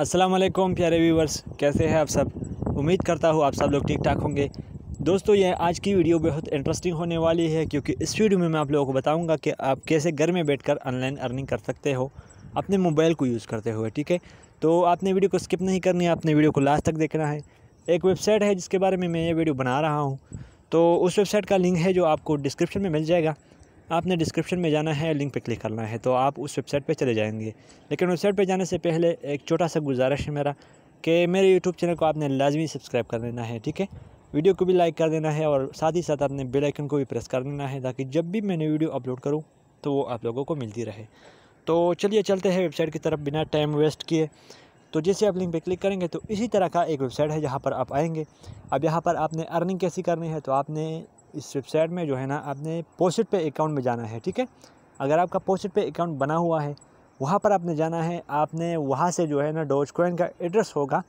अस्सलाम वालेकुम प्यारे व्यूवर्स कैसे हैं आप सब उम्मीद करता हूँ आप सब लोग ठीक ठाक होंगे दोस्तों ये आज की वीडियो बहुत इंटरेस्टिंग होने वाली है क्योंकि इस वीडियो में मैं आप लोगों को बताऊंगा कि आप कैसे घर में बैठकर ऑनलाइन अर्निंग कर सकते हो अपने मोबाइल को यूज़ करते हुए ठीक है तो आपने वीडियो को स्किप नहीं करनी है आपने वीडियो को लास्ट तक देखना है एक वेबसाइट है जिसके बारे में मैं ये वीडियो बना रहा हूँ तो उस वेबसाइट का लिंक है जो आपको डिस्क्रिप्शन में मिल जाएगा आपने डिस्क्रिप्शन में जाना है लिंक पर क्लिक करना है तो आप उस वेबसाइट पर चले जाएंगे लेकिन वेबसाइट पर जाने से पहले एक छोटा सा गुजारिश है मेरा कि मेरे यूट्यूब चैनल को आपने लाजमी सब्सक्राइब कर लेना है ठीक है वीडियो को भी लाइक कर देना है और साथ ही साथ आपने बेल आइकन को भी प्रेस कर देना है ताकि जब भी मैंने वीडियो अपलोड करूँ तो वो आप लोगों को मिलती रहे तो चलिए चलते हैं वेबसाइट की तरफ बिना टाइम वेस्ट किए तो जैसे आप लिंक पे क्लिक करेंगे तो इसी तरह का एक वेबसाइट है जहाँ पर आप आएंगे अब यहाँ पर आपने अर्निंग कैसी करनी है तो आपने इस वेबसाइट में जो है ना आपने पोस्ट पे अकाउंट में जाना है ठीक है अगर आपका पोस्ट पे अकाउंट बना हुआ है वहाँ पर आपने जाना है आपने वहाँ से जो है ना डोज कॉइन का एड्रेस होगा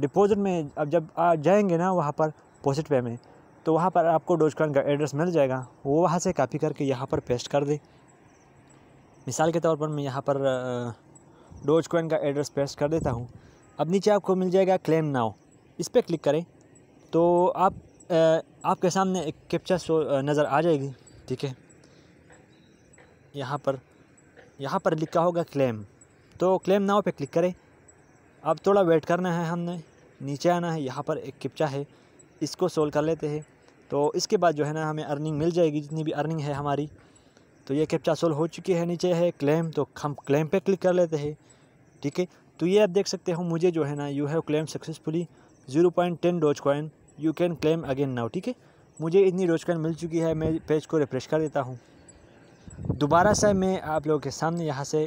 डिपॉजिट में अब जब आ जाएंगे ना वहाँ पर पोस्ट पे में तो वहाँ पर आपको डोज कॉइन का एड्रेस मिल जाएगा वो वहाँ से कापी करके यहाँ पर पेस्ट कर दे मिसाल के तौर पर मैं यहाँ पर डोज कॉइन का एड्रेस पेस्ट कर देता हूँ अब नीचे आपको मिल जाएगा क्लेम नाव इस पर क्लिक करें तो आप आपके सामने एक कैप्चर शो नज़र आ जाएगी ठीक है यहाँ पर यहाँ पर लिखा होगा क्लेम तो क्लेम नाव पे क्लिक करें अब थोड़ा वेट करना है हमने नीचे आना है यहाँ पर एक किपचा है इसको सोल्व कर लेते हैं तो इसके बाद जो है ना हमें अर्निंग मिल जाएगी जितनी भी अर्निंग है हमारी तो ये किपचा सोल्व हो चुकी है नीचे है क्लेम तो हम क्लेम पे क्लिक कर लेते हैं ठीक है तो ये आप देख सकते हो मुझे जो है ना you have claim successfully zero point ten Dogecoin you can claim again now ठीक है मुझे इतनी रोजगार मिल चुकी है मैं पेज को रिफ्रेश कर देता हूँ दोबारा से मैं आप लोगों के सामने यहाँ से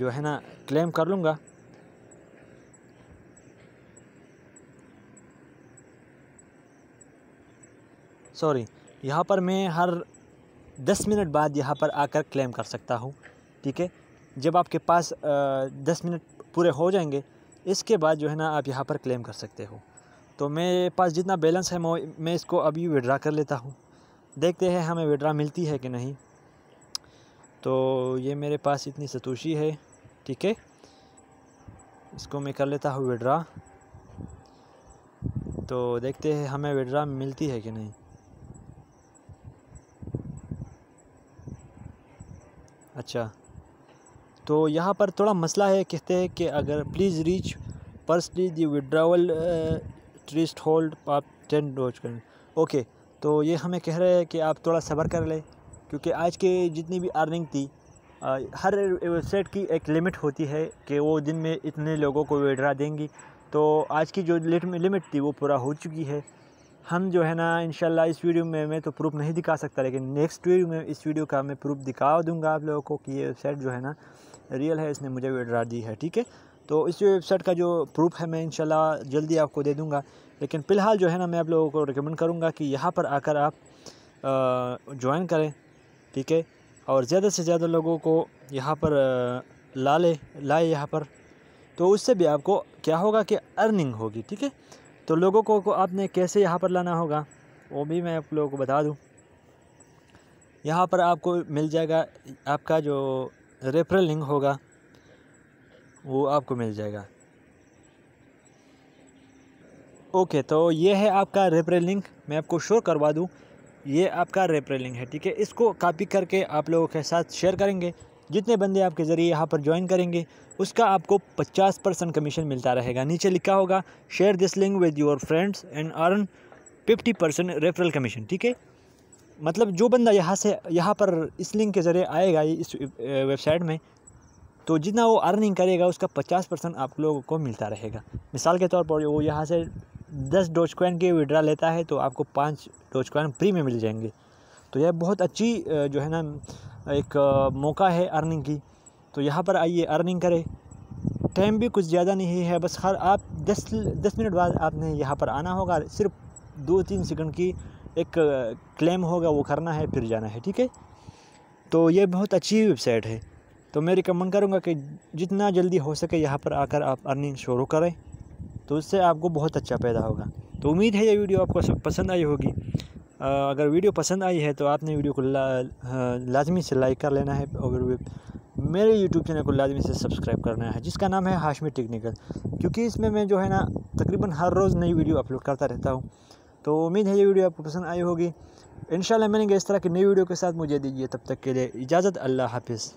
जो है ना क्लेम कर लूँगा सॉरी यहाँ पर मैं हर दस मिनट बाद यहाँ पर आकर क्लेम कर सकता हूँ ठीक है जब आपके पास दस मिनट पूरे हो जाएंगे इसके बाद जो है ना आप यहाँ पर क्लेम कर सकते हो तो मेरे पास जितना बैलेंस है मैं इसको अभी विड्रा कर लेता हूँ देखते हैं हमें विड्रा मिलती है कि नहीं तो ये मेरे पास इतनी सतोशी है ठीक है इसको मैं कर लेता हूँ विड्रा तो देखते हैं हमें विड्रा मिलती है कि नहीं अच्छा तो यहाँ पर थोड़ा मसला है कहते हैं कि अगर please reach firstly the withdrawal threshold आप टेन डोज करें ओके तो ये हमें कह रहे हैं कि आप थोड़ा सब्र कर लें क्योंकि आज के जितनी भी अर्निंग थी आ, हर वेबसाइट की एक लिमिट होती है कि वो दिन में इतने लोगों को विड्रा देंगी तो आज की जो लिमिट थी वो पूरा हो चुकी है हम जो है ना इन इस वीडियो में मैं तो प्रूफ नहीं दिखा सकता लेकिन नेक्स्ट वीडियो में इस वीडियो का मैं प्रूफ दिखा दूंगा आप लोगों को कि ये वेबसाइट जो है ना रियल है इसने मुझे विड्रा दी है ठीक है तो इस वेबसाइट का जो प्रूफ है मैं इंशाल्लाह जल्दी आपको दे दूँगा लेकिन फ़िलहाल जो है ना मैं आप लोगों को रिकमेंड करूँगा कि यहाँ पर आकर आप ज्वाइन करें ठीक है और ज़्यादा से ज़्यादा लोगों को यहाँ पर ला ले लाए यहाँ पर तो उससे भी आपको क्या होगा कि अर्निंग होगी ठीक है तो लोगों को, को आपने कैसे यहाँ पर लाना होगा वो भी मैं आप लोगों को बता दूँ यहाँ पर आपको मिल जाएगा आपका जो रेफरल लिंक होगा वो आपको मिल जाएगा ओके तो ये है आपका रेफरल लिंक मैं आपको शो करवा दूँ ये आपका रेफरल लिंक है ठीक है इसको कॉपी करके आप लोगों के साथ शेयर करेंगे जितने बंदे आपके ज़रिए यहाँ पर ज्वाइन करेंगे उसका आपको 50 परसेंट कमीशन मिलता रहेगा नीचे लिखा होगा share this link with your friends and earn 50 percent referral commission ठीक है मतलब जो बंदा यहाँ से यहाँ पर इस लिंक के ज़रिए आएगा इस वेबसाइट में तो जितना वो अर्निंग करेगा उसका पचास परसेंट आप लोगों को मिलता रहेगा मिसाल के तौर पर वो यहाँ से दस डोज कॉइन के विड्रा लेता है तो आपको पाँच डोज कॉइन फ्री में मिल जाएंगे तो यह बहुत अच्छी जो है ना एक मौका है अर्निंग की तो यहाँ पर आइए अर्निंग करें टाइम भी कुछ ज़्यादा नहीं है बस हर आप दस दस मिनट बाद आपने यहाँ पर आना होगा सिर्फ दो तीन सेकंड की एक क्लेम होगा वो करना है फिर जाना है ठीक है तो ये बहुत अच्छी वेबसाइट है तो मैं रिकमेंड करूँगा कि जितना जल्दी हो सके यहाँ पर आकर आप अर्निंग शुरू करें तो उससे आपको बहुत अच्छा पैदा होगा तो उम्मीद है ये वीडियो आपको पसंद आई होगी अगर वीडियो पसंद आई है तो आपने वीडियो को ला, लाजमी से लाइक कर लेना है और मेरे यूट्यूब चैनल को लाजमी से सब्सक्राइब करना है जिसका नाम है हाशमी टेक्निकल क्योंकि इसमें मैं जो है ना तकरीबन हर रोज़ नई वीडियो अपलोड करता रहता हूँ तो उम्मीद है ये वीडियो आपको पसंद आई होगी इन मिलेंगे इस तरह की नई वीडियो के साथ मुझे दीजिए तब तक के लिए इजाज़त अल्लाह हाफिज़